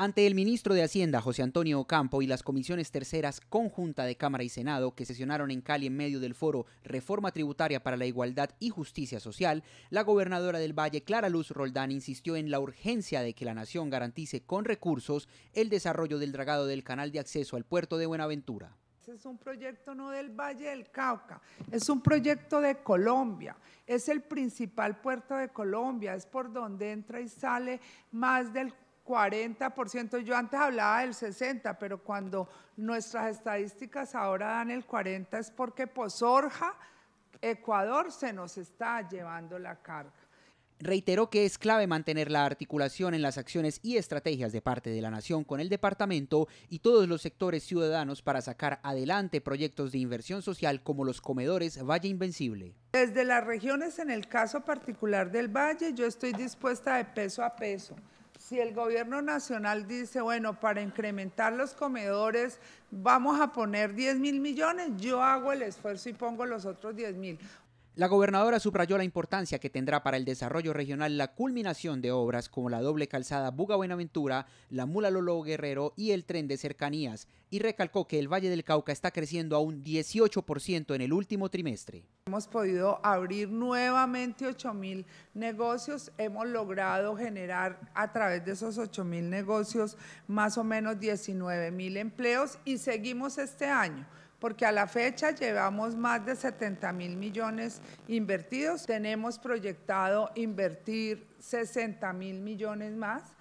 Ante el ministro de Hacienda, José Antonio Ocampo, y las comisiones terceras conjunta de Cámara y Senado, que sesionaron en Cali en medio del foro Reforma Tributaria para la Igualdad y Justicia Social, la gobernadora del Valle, Clara Luz Roldán, insistió en la urgencia de que la nación garantice con recursos el desarrollo del dragado del canal de acceso al puerto de Buenaventura. Es un proyecto no del Valle del Cauca, es un proyecto de Colombia, es el principal puerto de Colombia, es por donde entra y sale más del 40%, yo antes hablaba del 60%, pero cuando nuestras estadísticas ahora dan el 40% es porque Pozorja, Ecuador, se nos está llevando la carga. Reiteró que es clave mantener la articulación en las acciones y estrategias de parte de la nación con el departamento y todos los sectores ciudadanos para sacar adelante proyectos de inversión social como los comedores Valle Invencible. Desde las regiones, en el caso particular del Valle, yo estoy dispuesta de peso a peso si el gobierno nacional dice, bueno, para incrementar los comedores vamos a poner 10 mil millones, yo hago el esfuerzo y pongo los otros 10 mil. La gobernadora subrayó la importancia que tendrá para el desarrollo regional la culminación de obras como la doble calzada Buga-Buenaventura, la Mula Lolo Guerrero y el tren de cercanías, y recalcó que el Valle del Cauca está creciendo a un 18% en el último trimestre. Hemos podido abrir nuevamente 8.000 negocios, hemos logrado generar a través de esos 8.000 negocios más o menos 19.000 empleos y seguimos este año porque a la fecha llevamos más de 70 mil millones invertidos, tenemos proyectado invertir 60 mil millones más